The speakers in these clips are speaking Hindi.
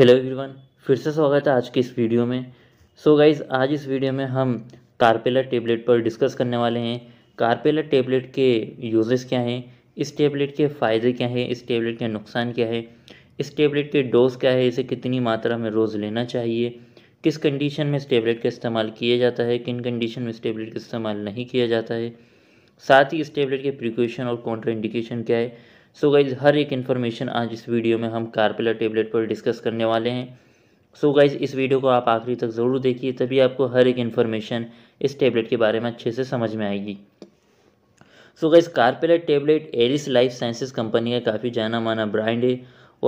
हेलो एवरीवन फिर से स्वागत है आज की इस वीडियो में सो so गाइज आज इस वीडियो में हम कारपेला टेबलेट पर डिस्कस करने वाले हैं कारपेला टेबलेट के यूजेस क्या हैं इस टेबलेट के फ़ायदे क्या हैं इस टेबलेट के नुकसान क्या है इस टेबलेट के डोज क्या है इसे कितनी मात्रा में रोज़ लेना चाहिए किस कंडीशन में इस टेबलेट का इस्तेमाल किया जाता है किन कंडीशन में इस टेबलेट का इस्तेमाल नहीं किया जाता है साथ ही इस टेबलेट के प्रिकॉशन और कॉन्ट्राइंडिकेशन क्या है सो so गाइज़ हर एक इन्फॉर्मेशन आज इस वीडियो में हम कारपिला टेबलेट पर डिस्कस करने वाले हैं सो so गाइज़ इस वीडियो को आप आखिरी तक ज़रूर देखिए तभी आपको हर एक इन्फॉर्मेशन इस टेबलेट के बारे में अच्छे से समझ में आएगी सो so गाइज़ कारपिला tablet Eris life sciences company का काफ़ी जाना माना ब्रांड है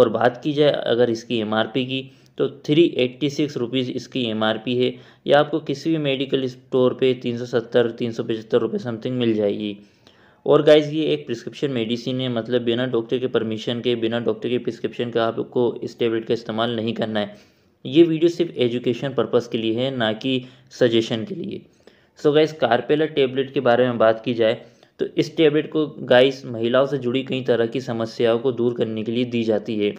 और बात की जाए अगर इसकी एम की तो थ्री एट्टी सिक्स रुपीज़ इसकी एम है या आपको किसी भी मेडिकल स्टोर पर तीन सौ सत्तर तीन सौ पचहत्तर रुपये समथिंग मिल जाएगी और गाइज ये एक प्रिस्क्रिप्शन मेडिसिन है मतलब बिना डॉक्टर के परमिशन के बिना डॉक्टर के प्रिस्क्रिप्शन का आप लोग को इस टेबलेट का इस्तेमाल नहीं करना है ये वीडियो सिर्फ एजुकेशन पर्पज़ के लिए है ना कि सजेशन के लिए सो so कारपेलर टेबलेट के बारे में बात की जाए तो इस टेबलेट को गाइस महिलाओं से जुड़ी कई तरह की समस्याओं को दूर करने के लिए दी जाती है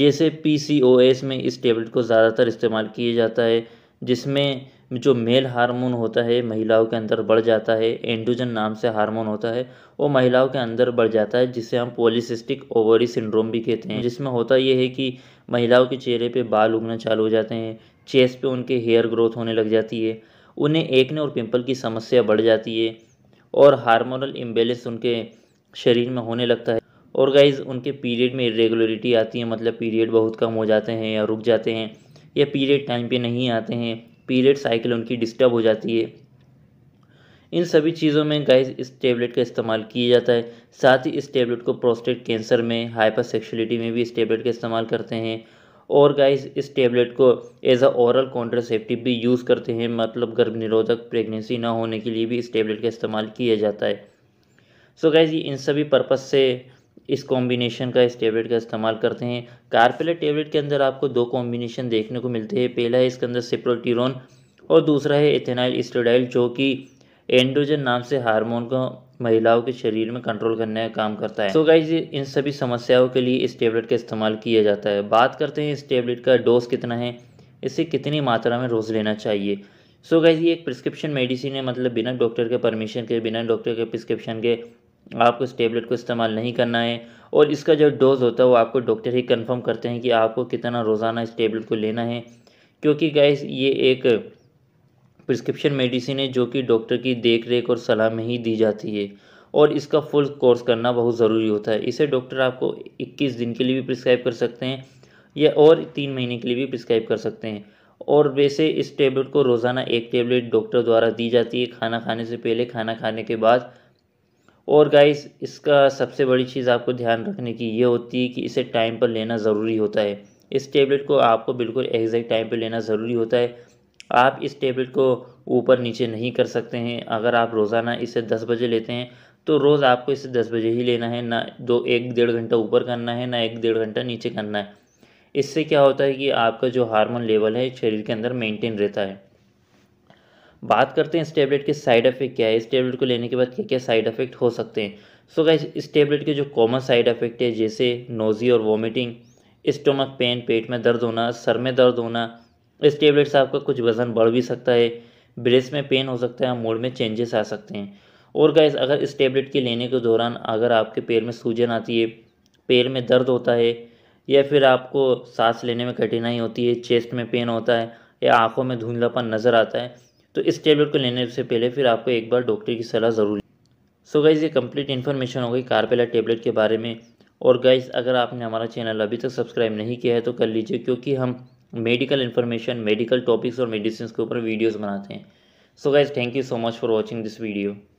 जैसे पीसीओएस में इस टेबलेट को ज़्यादातर इस्तेमाल किया जाता है जिसमें जो मेल हार्मोन होता है महिलाओं के अंदर बढ़ जाता है एंड्रोजन नाम से हार्मोन होता है वो महिलाओं के अंदर बढ़ जाता है जिसे हम पोलिसिस्टिक ओवरी सिंड्रोम भी कहते हैं जिसमें होता यह है कि महिलाओं के चेहरे पे बाल उगना चालू हो जाते हैं चेस्ट पे उनके हेयर ग्रोथ होने लग जाती है उन्हें एकने और पिंपल की समस्या बढ़ जाती है और हार्मोनल इम्बेलेंस उनके शरीर में होने लगता है और गाइज उनके पीरियड में इरेगुलरिटी आती है मतलब पीरियड बहुत कम हो जाते हैं या रुक जाते हैं या पीरियड टाइम पे नहीं आते हैं पीरियड साइकिल उनकी डिस्टर्ब हो जाती है इन सभी चीज़ों में गाइस इस टेबलेट का इस्तेमाल किया जाता है साथ ही इस टेबलेट को प्रोस्टेट कैंसर में हाइपर सेक्शुअलिटी में भी इस टेबलेट का इस्तेमाल करते हैं और गाइस इस टेबलेट को एज अ ओरल कॉन्ट्रासेप्टिव भी यूज़ करते हैं मतलब गर्भ निरोधक प्रेगनेंसी ना होने के लिए भी इस टेबलेट का इस्तेमाल किया जाता है सो so इन सभी पर्पज़ से इस कॉम्बिनेशन का इस टेबलेट का इस्तेमाल करते हैं कारपेलेट टेबलेट के अंदर आपको दो कॉम्बिनेशन देखने को मिलते हैं पहला है इसके अंदर सिप्रोटीरोन और दूसरा है इथेनाइल स्टोडाइल जो कि एंड्रोजन नाम से हार्मोन को महिलाओं के शरीर में कंट्रोल करने का काम करता है सो so गाइज इन सभी समस्याओं के लिए इस टेबलेट का इस्तेमाल किया जाता है बात करते हैं इस टेबलेट का डोज कितना है इसे कितनी मात्रा में रोज़ लेना चाहिए सो so गाइज ये एक प्रिस्क्रिप्शन मेडिसिन है मतलब बिना डॉक्टर के परमिशन के बिना डॉक्टर के प्रिस्क्रिप्शन के आपको इस टेबलेट को इस्तेमाल नहीं करना है और इसका जो डोज़ होता है वो आपको डॉक्टर ही कंफर्म करते हैं कि आपको कितना रोज़ाना इस टेबलेट को लेना है क्योंकि गैस ये एक प्रिस्क्रिप्शन मेडिसिन है जो कि डॉक्टर की देख रेख और सलाह में ही दी जाती है और इसका फुल कोर्स करना बहुत ज़रूरी होता है इसे डॉक्टर आपको 21 दिन के लिए भी प्रिस्क्राइब कर सकते हैं या और तीन महीने के लिए भी प्रिस्क्राइब कर सकते हैं और वैसे इस टेबलेट को रोज़ाना एक टेबलेट डॉक्टर द्वारा दी जाती है खाना खाने से पहले खाना खाने के बाद और गाइस इसका सबसे बड़ी चीज़ आपको ध्यान रखने की ये होती है कि इसे टाइम पर लेना ज़रूरी होता है इस टेबलेट को आपको बिल्कुल एग्जैक्ट टाइम पर लेना ज़रूरी होता है आप इस टेबलेट को ऊपर नीचे नहीं कर सकते हैं अगर आप रोज़ाना इसे दस बजे लेते हैं तो रोज़ आपको इसे दस बजे ही लेना है ना दो एक डेढ़ घंटा ऊपर करना है ना एक डेढ़ घंटा नीचे करना है इससे क्या होता है कि आपका जो हार्मोन लेवल है शरीर के अंदर मेंटेन रहता है बात करते हैं इस टेबलेट के साइड इफेक्ट क्या है इस टेबलेट को लेने के बाद क्या क्या साइड इफेक्ट हो सकते हैं सो so गाइस इस टेबलेट के जो कॉमन साइड इफेक्ट है जैसे नोजी और वॉमिटिंग स्टोमक पेन पेट में दर्द होना सर में दर्द होना इस टेबलेट से आपका कुछ वज़न बढ़ भी सकता है ब्रेस में पेन हो सकता है मूड में चेंजेस आ सकते हैं और गाइस अगर इस टेबलेट के लेने के दौरान अगर आपके पैर में सूजन आती है पैर में दर्द होता है या फिर आपको सांस लेने में कठिनाई होती है चेस्ट में पेन होता है या आँखों में धुंधलापन नज़र आता है तो इस टेबलेट को लेने से पहले फिर आपको एक बार डॉक्टर की सलाह ज़रूर सो गाइज़ ये कंप्लीट इन्फॉर्मेशन हो गई कारपेला टेबलेट के बारे में और गाइज़ अगर आपने हमारा चैनल अभी तक सब्सक्राइब नहीं किया है तो कर लीजिए क्योंकि हम मेडिकल इन्फॉर्मेशन मेडिकल टॉपिक्स और मेडिसिन के ऊपर वीडियोज़ बनाते हैं so guys thank you so much for watching this video